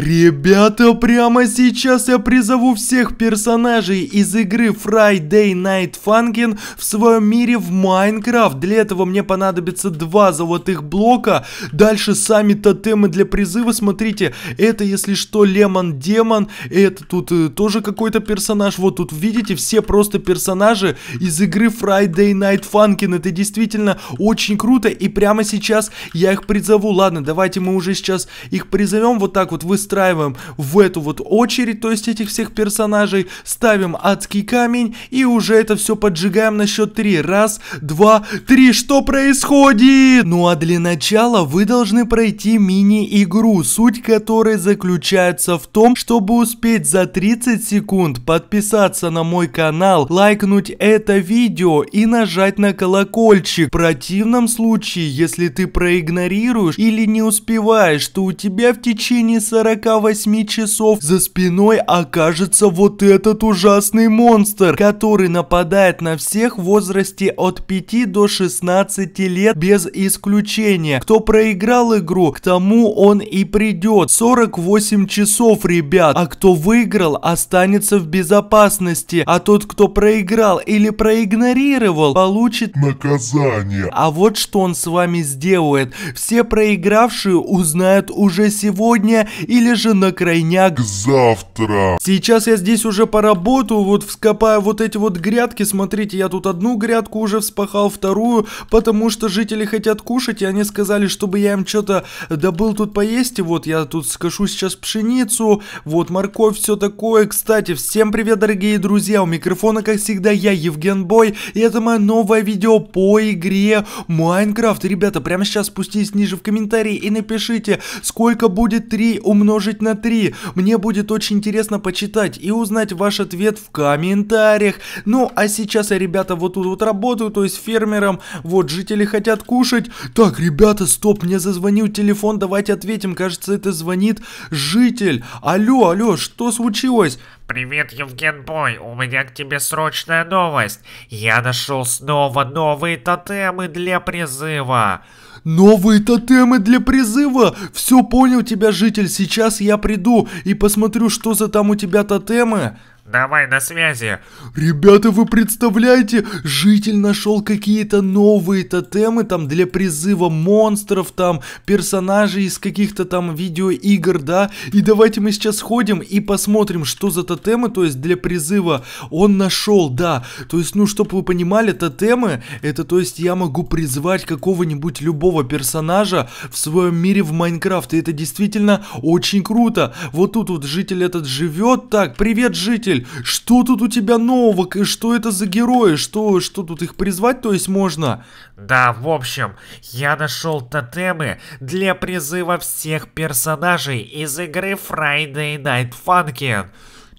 Ребята, прямо сейчас я призову всех персонажей из игры Friday Night Funkin в своем мире в Майнкрафт. Для этого мне понадобится два золотых блока. Дальше сами тотемы для призыва. Смотрите, это если что Лемон Демон. Это тут э, тоже какой-то персонаж. Вот тут видите, все просто персонажи из игры Friday Night Funkin. Это действительно очень круто. И прямо сейчас я их призову. Ладно, давайте мы уже сейчас их призовем. Вот так вот вы выстраиваем в эту вот очередь, то есть этих всех персонажей, ставим адский камень и уже это все поджигаем на счет 3. Раз, два, три. Что происходит? Ну а для начала вы должны пройти мини-игру, суть которой заключается в том, чтобы успеть за 30 секунд подписаться на мой канал, лайкнуть это видео и нажать на колокольчик. В противном случае, если ты проигнорируешь или не успеваешь, то у тебя в течение 40 48 часов за спиной окажется вот этот ужасный монстр, который нападает на всех в возрасте от 5 до 16 лет без исключения. Кто проиграл игру, к тому он и придет. 48 часов, ребят. А кто выиграл, останется в безопасности. А тот, кто проиграл или проигнорировал, получит наказание. А вот что он с вами сделает. Все проигравшие узнают уже сегодня и или же на крайняк завтра. Сейчас я здесь уже поработаю, вот вскопаю вот эти вот грядки. Смотрите, я тут одну грядку уже вспахал, вторую, потому что жители хотят кушать, и они сказали, чтобы я им что-то добыл тут поесть. И вот я тут скажу сейчас пшеницу, вот морковь, все такое. Кстати, всем привет, дорогие друзья, у микрофона, как всегда, я, Евген Бой, и это мое новое видео по игре Майнкрафт. Ребята, прямо сейчас спустись ниже в комментарии и напишите, сколько будет 3 умножить умножить на 3. Мне будет очень интересно почитать и узнать ваш ответ в комментариях. Ну, а сейчас я, ребята, вот тут вот работаю, то есть фермером. Вот, жители хотят кушать. Так, ребята, стоп, мне зазвонил телефон, давайте ответим. Кажется, это звонит житель. Алло, алло, что случилось? Привет, Евген Бой, у меня к тебе срочная новость. Я нашел снова новые тотемы для призыва. Новые тотемы для призыва! Все понял тебя, житель, сейчас я приду и посмотрю, что за там у тебя тотемы. Давай на связи. Ребята, вы представляете, житель нашел какие-то новые тотемы там для призыва монстров, там персонажей из каких-то там видеоигр, да? И давайте мы сейчас ходим и посмотрим, что за тотемы, то есть для призыва он нашел, да. То есть, ну, чтобы вы понимали, тотемы, это то есть я могу призвать какого-нибудь любого персонажа в своем мире в Майнкрафт, и это действительно очень круто. Вот тут вот житель этот живет, так, привет, житель, Анжель, что тут у тебя нового? Что это за герои? Что, что тут их призвать, то есть можно? Да, в общем, я нашел тотемы для призыва всех персонажей из игры Friday Night Funkin'.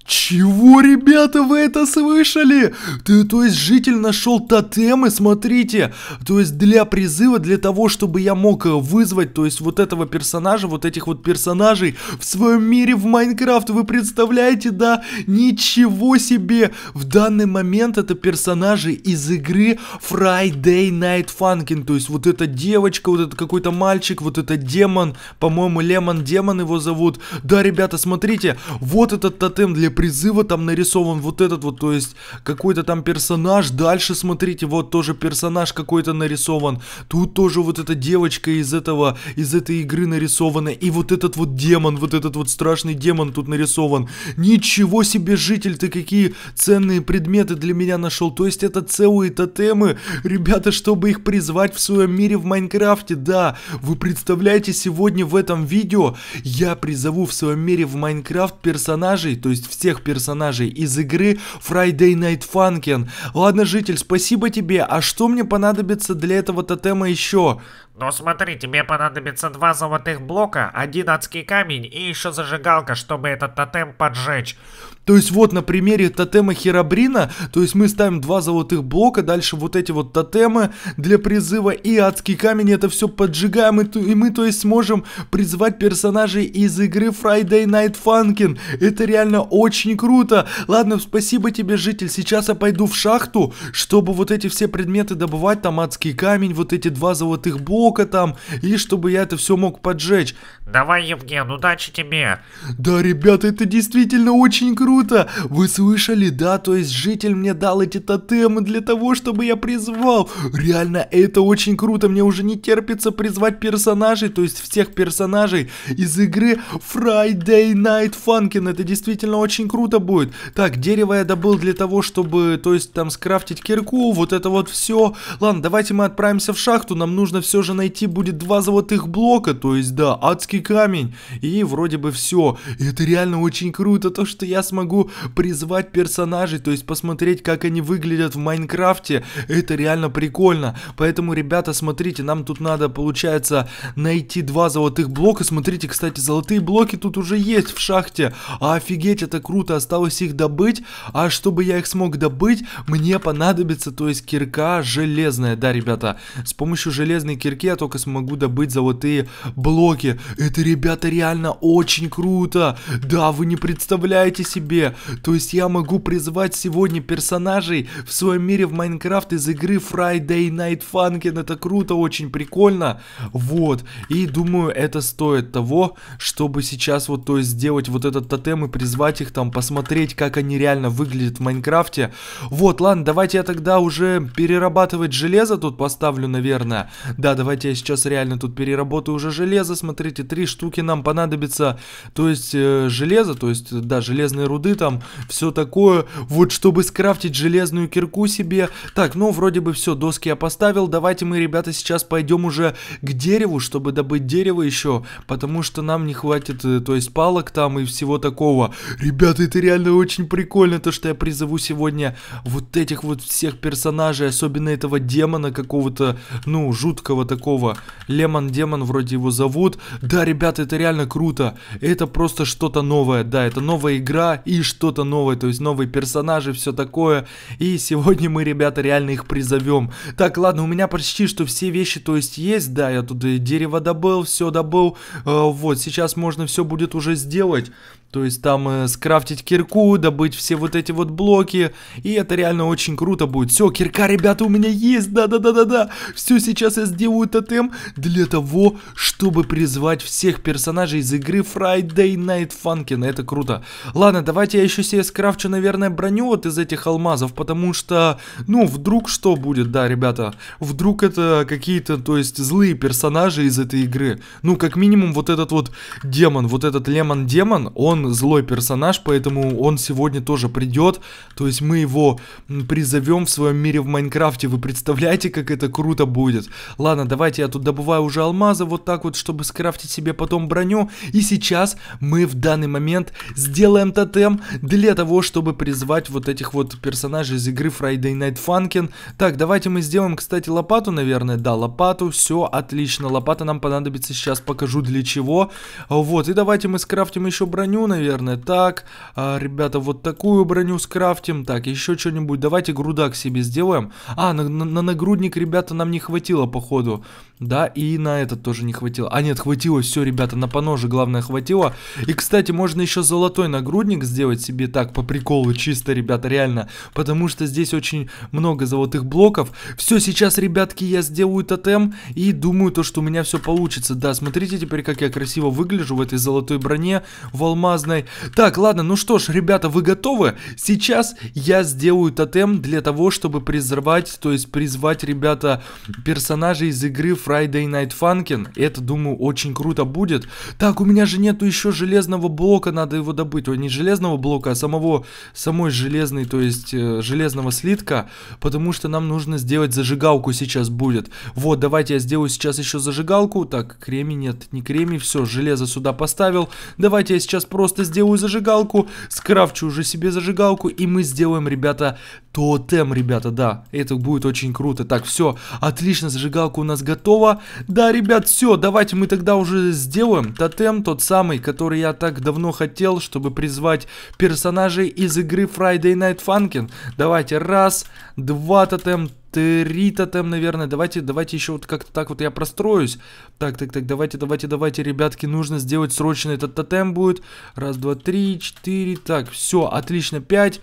Чего, ребята, вы это слышали? Ты, то есть житель нашел тотемы, смотрите. То есть для призыва, для того, чтобы я мог э, вызвать, то есть вот этого персонажа, вот этих вот персонажей в своем мире в Майнкрафт. Вы представляете, да? Ничего себе! В данный момент это персонажи из игры Friday Night Funkin. То есть вот эта девочка, вот этот какой-то мальчик, вот это демон. По-моему, Лемон Демон его зовут. Да, ребята, смотрите, вот этот тотем для призыва там нарисован вот этот вот, то есть какой-то там персонаж. Дальше, смотрите, вот тоже персонаж какой-то нарисован. Тут тоже вот эта девочка из этого, из этой игры нарисована. И вот этот вот демон, вот этот вот страшный демон тут нарисован. Ничего себе, житель, ты какие ценные предметы для меня нашел. То есть это целые тотемы, ребята, чтобы их призвать в своем мире в Майнкрафте. Да, вы представляете, сегодня в этом видео я призову в своем мире в Майнкрафт персонажей, то есть все тех персонажей из игры Friday Night Funkin. Ладно, житель, спасибо тебе, а что мне понадобится для этого тотема еще? Но смотри, тебе понадобится два золотых блока, один адский камень и еще зажигалка, чтобы этот тотем поджечь. То есть вот на примере тотема Херабрина, то есть мы ставим два золотых блока, дальше вот эти вот тотемы для призыва и адский камень, это все поджигаем, и, и мы то есть сможем призвать персонажей из игры Friday Night Funkin. Это реально очень круто. Ладно, спасибо тебе, житель, сейчас я пойду в шахту, чтобы вот эти все предметы добывать, там адский камень, вот эти два золотых блока, сколько там, и чтобы я это все мог поджечь. Давай, Евген, удачи тебе. Да, ребята, это действительно очень круто. Вы слышали, да? То есть житель мне дал эти тотемы для того, чтобы я призвал. Реально, это очень круто. Мне уже не терпится призвать персонажей, то есть всех персонажей из игры Friday Night Funkin. Это действительно очень круто будет. Так, дерево я добыл для того, чтобы, то есть там скрафтить кирку, вот это вот все. Ладно, давайте мы отправимся в шахту, нам нужно все же нужно найти будет два золотых блока, то есть, да, адский камень. И вроде бы все. И это реально очень круто, то, что я смогу призвать персонажей, то есть посмотреть, как они выглядят в Майнкрафте. Это реально прикольно. Поэтому, ребята, смотрите, нам тут надо, получается, найти два золотых блока. Смотрите, кстати, золотые блоки тут уже есть в шахте. Офигеть, это круто, осталось их добыть. А чтобы я их смог добыть, мне понадобится, то есть, кирка железная. Да, ребята, с помощью железной кирки языке, я только смогу добыть золотые блоки. Это, ребята, реально очень круто. Да, вы не представляете себе. То есть я могу призвать сегодня персонажей в своем мире в Майнкрафт из игры Friday Night Funkin. Это круто, очень прикольно. Вот. И думаю, это стоит того, чтобы сейчас вот, то есть сделать вот этот тотем и призвать их там, посмотреть, как они реально выглядят в Майнкрафте. Вот, ладно, давайте я тогда уже перерабатывать железо тут поставлю, наверное. Да, давай. Давайте я сейчас реально тут переработаю уже железо. Смотрите, три штуки нам понадобится. То есть э, железо, то есть, да, железные руды там, все такое. Вот чтобы скрафтить железную кирку себе. Так, ну вроде бы все, доски я поставил. Давайте мы, ребята, сейчас пойдем уже к дереву, чтобы добыть дерево еще. Потому что нам не хватит, э, то есть палок там и всего такого. Ребята, это реально очень прикольно, то что я призову сегодня вот этих вот всех персонажей, особенно этого демона какого-то, ну, жуткого такого такого. Лемон Демон вроде его зовут. Да, ребята, это реально круто. Это просто что-то новое. Да, это новая игра и что-то новое. То есть новые персонажи, все такое. И сегодня мы, ребята, реально их призовем. Так, ладно, у меня почти что все вещи, то есть есть. Да, я тут дерево добыл, все добыл. Э, вот, сейчас можно все будет уже сделать. То есть там э, скрафтить кирку, добыть все вот эти вот блоки. И это реально очень круто будет. Все, кирка, ребята, у меня есть. Да-да-да-да-да. Все, сейчас я сделаю тотем эм для того, чтобы призвать всех персонажей из игры Friday Night Funkin. Это круто. Ладно, давайте я еще себе скрафчу, наверное, броню вот из этих алмазов. Потому что, ну, вдруг что будет, да, ребята. Вдруг это какие-то, то есть, злые персонажи из этой игры. Ну, как минимум, вот этот вот демон, вот этот Лемон-демон, он злой персонаж, поэтому он сегодня тоже придет. То есть мы его призовем в своем мире в Майнкрафте. Вы представляете, как это круто будет? Ладно, давайте я тут добываю уже алмазы вот так вот, чтобы скрафтить себе потом броню. И сейчас мы в данный момент сделаем тотем для того, чтобы призвать вот этих вот персонажей из игры Friday Night Funkin. Так, давайте мы сделаем, кстати, лопату, наверное. Да, лопату, все, отлично. Лопата нам понадобится сейчас, покажу для чего. Вот, и давайте мы скрафтим еще броню, наверное, так. А, ребята, вот такую броню скрафтим. Так, еще что-нибудь. Давайте грудак себе сделаем. А, на, на, на нагрудник, ребята, нам не хватило, походу. Да, и на этот тоже не хватило. А, нет, хватило, все, ребята, на поноже, главное, хватило. И, кстати, можно еще золотой нагрудник сделать себе так, по приколу, чисто, ребята, реально. Потому что здесь очень много золотых блоков. Все, сейчас, ребятки, я сделаю тотем и думаю то, что у меня все получится. Да, смотрите теперь, как я красиво выгляжу в этой золотой броне, в алмазах разной. Так, ладно, ну что ж, ребята, вы готовы? Сейчас я сделаю тотем для того, чтобы призывать, то есть призвать, ребята, персонажей из игры Friday Night Funkin. Это, думаю, очень круто будет. Так, у меня же нету еще железного блока, надо его добыть. Ой, не железного блока, а самого, самой железной, то есть э, железного слитка, потому что нам нужно сделать зажигалку сейчас будет. Вот, давайте я сделаю сейчас еще зажигалку. Так, кремень, нет, не кремень, все, железо сюда поставил. Давайте я сейчас просто просто сделаю зажигалку, скрафчу уже себе зажигалку, и мы сделаем, ребята, тотем, ребята, да. Это будет очень круто. Так, все, отлично, зажигалка у нас готова. Да, ребят, все, давайте мы тогда уже сделаем тотем, тот самый, который я так давно хотел, чтобы призвать персонажей из игры Friday Night Funkin. Давайте, раз, два тотем, три тотем, наверное. Давайте, давайте еще вот как-то так вот я простроюсь. Так, так, так, давайте, давайте, давайте, ребятки, нужно сделать срочно этот тотем будет. Раз, два, три, четыре, так, все, отлично, пять.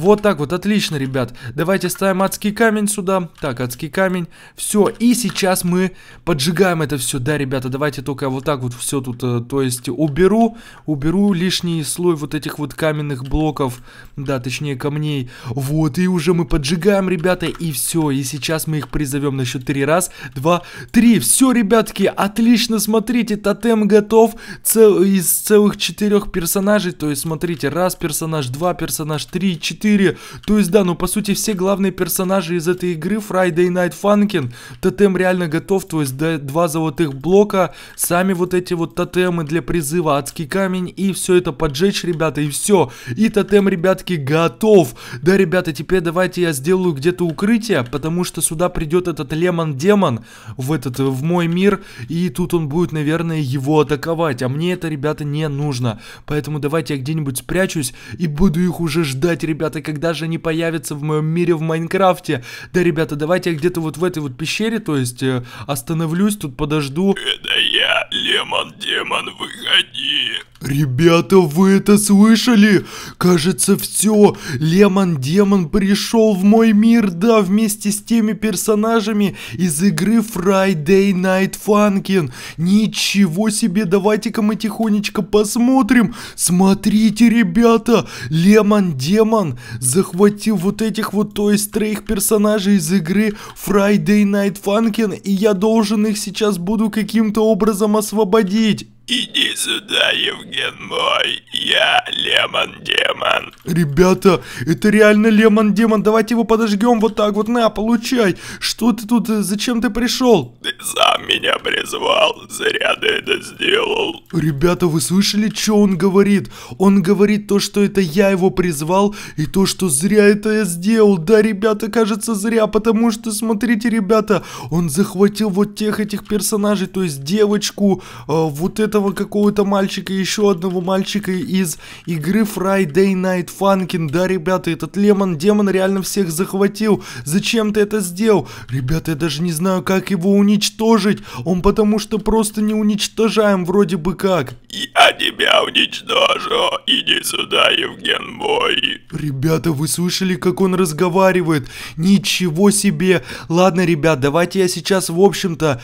Вот так вот, отлично, ребят. Давайте ставим адский камень сюда. Так, адский камень. Все, и сейчас мы поджигаем это все. Да, ребята, давайте только вот так вот все тут, э, то есть уберу, уберу лишний слой вот этих вот каменных блоков, да, точнее камней. Вот, и уже мы поджигаем, ребята, и все. И сейчас мы их призовем на счет 3. Раз, два, три. Все, ребятки, отлично, смотрите, тотем готов Цел... из целых четырех персонажей. То есть, смотрите, раз персонаж, два персонаж, три, четыре 4. То есть, да, ну по сути все главные персонажи из этой игры Friday Night Funkin. Тотем реально готов, то есть да, два золотых блока, сами вот эти вот тотемы для призыва, адский камень и все это поджечь, ребята, и все. И тотем, ребятки, готов. Да, ребята, теперь давайте я сделаю где-то укрытие, потому что сюда придет этот Лемон-демон в этот, э, в мой мир, и тут он будет, наверное, его атаковать. А мне это, ребята, не нужно. Поэтому давайте я где-нибудь спрячусь и буду их уже ждать, ребята ребята, когда же они появятся в моем мире в Майнкрафте? Да, ребята, давайте я где-то вот в этой вот пещере, то есть э, остановлюсь, тут подожду. Это я Лемон Демон, выходи!» Ребята, вы это слышали? Кажется, все. Лемон Демон пришел в мой мир, да, вместе с теми персонажами из игры Friday Night Funkin. Ничего себе, давайте-ка мы тихонечко посмотрим. Смотрите, ребята, Лемон Демон захватил вот этих вот, то есть троих персонажей из игры Friday Night Funkin, и я должен их сейчас буду каким-то образом образом освободить Иди сюда, Евген мой, я Лемон Демон. Ребята, это реально Лемон Демон, давайте его подожгем вот так вот, на, получай. Что ты тут, э, зачем ты пришел? Ты сам меня призвал, зря ты это сделал. Ребята, вы слышали, что он говорит? Он говорит то, что это я его призвал, и то, что зря это я сделал. Да, ребята, кажется, зря, потому что, смотрите, ребята, он захватил вот тех этих персонажей, то есть девочку, э, вот это этого какого-то мальчика, еще одного мальчика из игры Friday Night Funkin. Да, ребята, этот Лемон Демон реально всех захватил. Зачем ты это сделал? Ребята, я даже не знаю, как его уничтожить. Он потому что просто не уничтожаем вроде бы как. Я тебя уничтожу. Иди сюда, Евген Бой. Ребята, вы слышали, как он разговаривает? Ничего себе. Ладно, ребят, давайте я сейчас, в общем-то,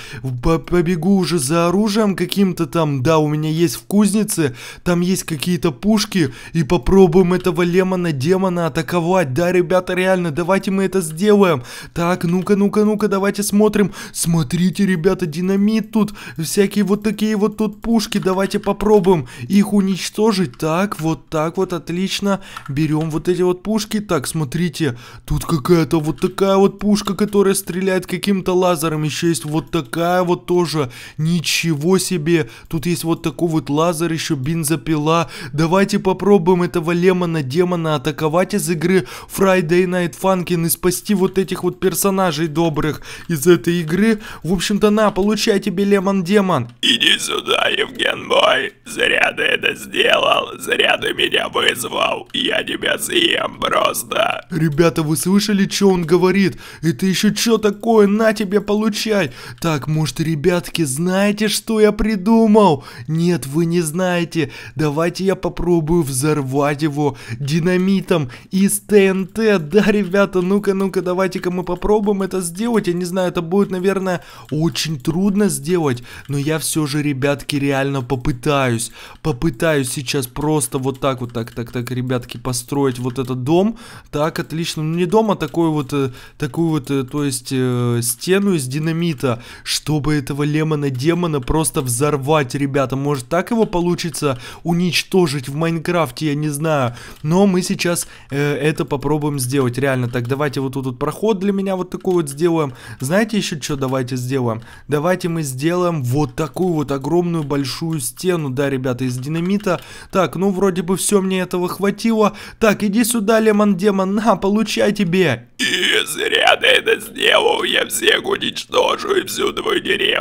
побегу уже за оружием каким-то там да, у меня есть в кузнице, там есть какие-то пушки, и попробуем этого лемона-демона атаковать. Да, ребята, реально, давайте мы это сделаем. Так, ну-ка, ну-ка, ну-ка, давайте смотрим. Смотрите, ребята, динамит тут, всякие вот такие вот тут пушки. Давайте попробуем их уничтожить. Так, вот так вот, отлично. Берем вот эти вот пушки. Так, смотрите, тут какая-то вот такая вот пушка, которая стреляет каким-то лазером. Еще есть вот такая вот тоже. Ничего себе. Тут есть вот такой вот лазер, еще бензопила. Давайте попробуем этого лемона-демона атаковать из игры Friday Night Funkin' и спасти вот этих вот персонажей добрых из этой игры. В общем-то, на, получай тебе лемон-демон. Иди сюда, Евген мой. Зря ты это сделал. Зря ты меня вызвал. Я тебя съем просто. Ребята, вы слышали, что он говорит? Это еще что такое? На тебе получай. Так, может, ребятки, знаете, что я придумал? вау, нет, вы не знаете, давайте я попробую взорвать его динамитом из ТНТ, да, ребята, ну-ка, ну-ка, давайте-ка мы попробуем это сделать, я не знаю, это будет, наверное, очень трудно сделать, но я все же, ребятки, реально попытаюсь, попытаюсь сейчас просто вот так вот, так, так, так, ребятки, построить вот этот дом, так, отлично, ну не дом, а такой вот, э, такую вот, э, то есть, э, стену из динамита, чтобы этого лемона-демона просто взорвать, ребята, ребята, может так его получится уничтожить в Майнкрафте, я не знаю. Но мы сейчас э, это попробуем сделать, реально. Так, давайте вот тут вот проход для меня вот такой вот сделаем. Знаете еще что давайте сделаем? Давайте мы сделаем вот такую вот огромную большую стену, да, ребята, из динамита. Так, ну вроде бы все, мне этого хватило. Так, иди сюда, Лемон Демон, на, получай тебе. И зря ты это сделал, я всех уничтожу и всю твою деревню.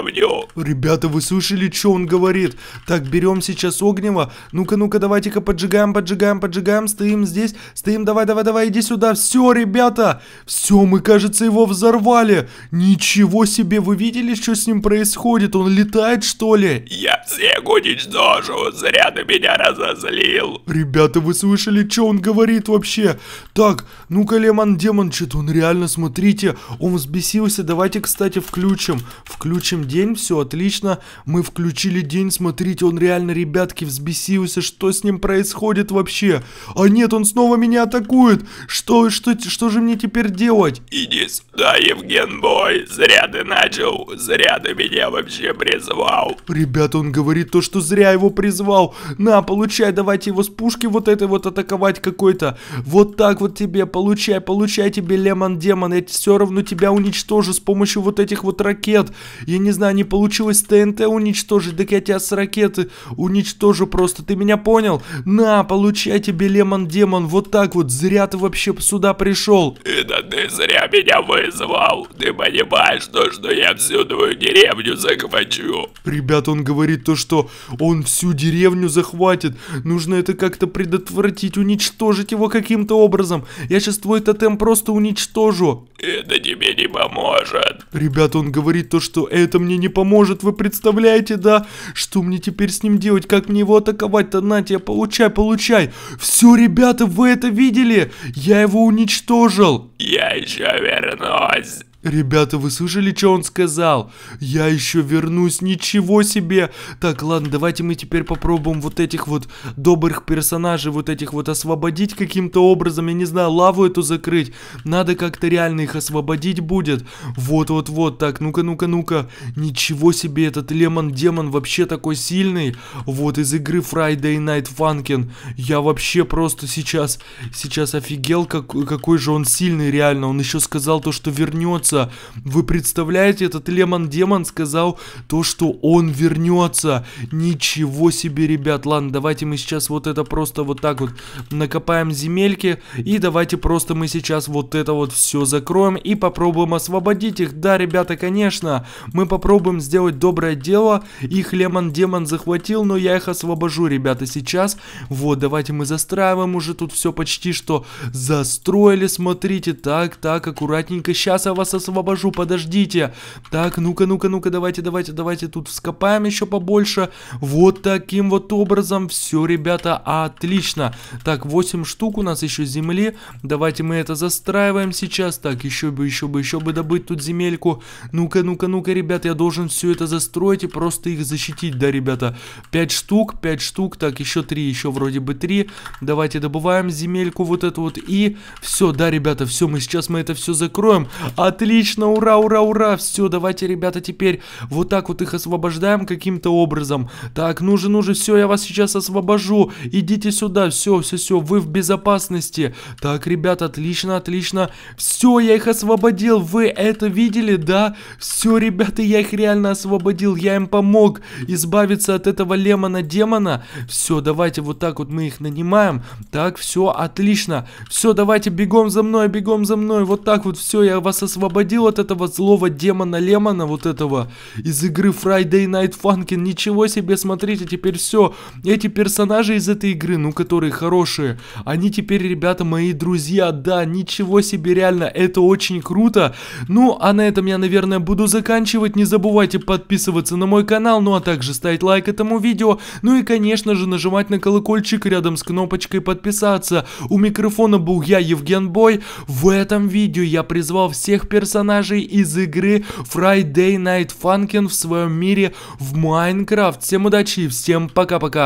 Ребята, вы слышали, что он говорит? говорит, так, берем сейчас Огнева, ну-ка, ну-ка, давайте-ка поджигаем, поджигаем, поджигаем, стоим здесь, стоим, давай, давай, давай, иди сюда, все, ребята, все, мы, кажется, его взорвали, ничего себе, вы видели, что с ним происходит, он летает, что ли? Я всех уничтожу, зря ты меня разозлил. Ребята, вы слышали, что он говорит вообще? Так, ну-ка, Лемон Демон, что-то он реально, смотрите, он взбесился, давайте, кстати, включим, включим день, все, отлично, мы включили день, день, смотрите, он реально, ребятки, взбесился, что с ним происходит вообще? А нет, он снова меня атакует, что, что, что же мне теперь делать? Иди сюда, Евген Бой, зря ты начал, зря ты меня вообще призвал. Ребята, он говорит то, что зря его призвал, на, получай, давайте его с пушки вот этой вот атаковать какой-то, вот так вот тебе, получай, получай тебе, Лемон Демон, я все равно тебя уничтожу с помощью вот этих вот ракет, я не знаю, не получилось ТНТ уничтожить, так я тебя сейчас ракеты уничтожу просто, ты меня понял? На, получай тебе, Лемон-демон, вот так вот, зря ты вообще сюда пришел. Это ты зря меня вызвал, ты понимаешь то, что я всю твою деревню захвачу. Ребят, он говорит то, что он всю деревню захватит, нужно это как-то предотвратить, уничтожить его каким-то образом. Я сейчас твой тотем просто уничтожу. Это тебе не поможет. Ребят, он говорит то, что это мне не поможет, вы представляете, да? Что мне теперь с ним делать? Как мне его атаковать-то? Натя, получай, получай. Все, ребята, вы это видели? Я его уничтожил. Я еще вернусь. «Ребята, вы слышали, что он сказал? Я еще вернусь, ничего себе! Так, ладно, давайте мы теперь попробуем вот этих вот добрых персонажей, вот этих вот освободить каким-то образом, я не знаю, лаву эту закрыть. Надо как-то реально их освободить будет. Вот-вот-вот, так, ну-ка, ну-ка, ну-ка. Ничего себе, этот Лемон-демон вообще такой сильный. Вот из игры Friday Night Funkin'. Я вообще просто сейчас, сейчас офигел, как, какой же он сильный реально. Он еще сказал то, что вернется вернется. Вы представляете, этот Лемон-демон сказал то, что он вернется. Ничего себе, ребят. Ладно, давайте мы сейчас вот это просто вот так вот накопаем земельки. И давайте просто мы сейчас вот это вот все закроем и попробуем освободить их. Да, ребята, конечно, мы попробуем сделать доброе дело. Их Лемон-демон захватил, но я их освобожу, ребята, сейчас. Вот, давайте мы застраиваем уже тут все почти что застроили, смотрите. Так, так, аккуратненько. Сейчас я вас освобожу освобожу, подождите. Так, ну-ка, ну-ка, ну-ка, давайте, давайте, давайте тут вскопаем еще побольше. Вот таким вот образом. Все, ребята, отлично. Так, 8 штук у нас еще земли. Давайте мы это застраиваем сейчас. Так, еще бы, еще бы, еще бы добыть тут земельку. Ну-ка, ну-ка, ну-ка, ребят, я должен все это застроить и просто их защитить, да, ребята. 5 штук, 5 штук, так, еще 3, еще вроде бы 3. Давайте добываем земельку вот эту вот. И все, да, ребята, все, мы сейчас мы это все закроем. А ты Отлично, ура, ура, ура. Все, давайте, ребята, теперь вот так вот их освобождаем каким-то образом. Так, ну же, ну же, все, я вас сейчас освобожу. Идите сюда, все, все, все, вы в безопасности. Так, ребята, отлично, отлично. Все, я их освободил, вы это видели, да? Все, ребята, я их реально освободил, я им помог избавиться от этого лемона-демона. Все, давайте вот так вот мы их нанимаем. Так, все, отлично. Все, давайте, бегом за мной, бегом за мной. Вот так вот, все, я вас освобожу освободил от этого злого демона Лемона, вот этого, из игры Friday Night Funkin'. Ничего себе, смотрите, теперь все. Эти персонажи из этой игры, ну, которые хорошие, они теперь, ребята, мои друзья. Да, ничего себе, реально, это очень круто. Ну, а на этом я, наверное, буду заканчивать. Не забывайте подписываться на мой канал, ну, а также ставить лайк этому видео. Ну и, конечно же, нажимать на колокольчик рядом с кнопочкой подписаться. У микрофона был я, Евген Бой. В этом видео я призвал всех персонажей персонажей из игры Friday Night Funkin' в своем мире в Майнкрафт. Всем удачи и всем пока-пока.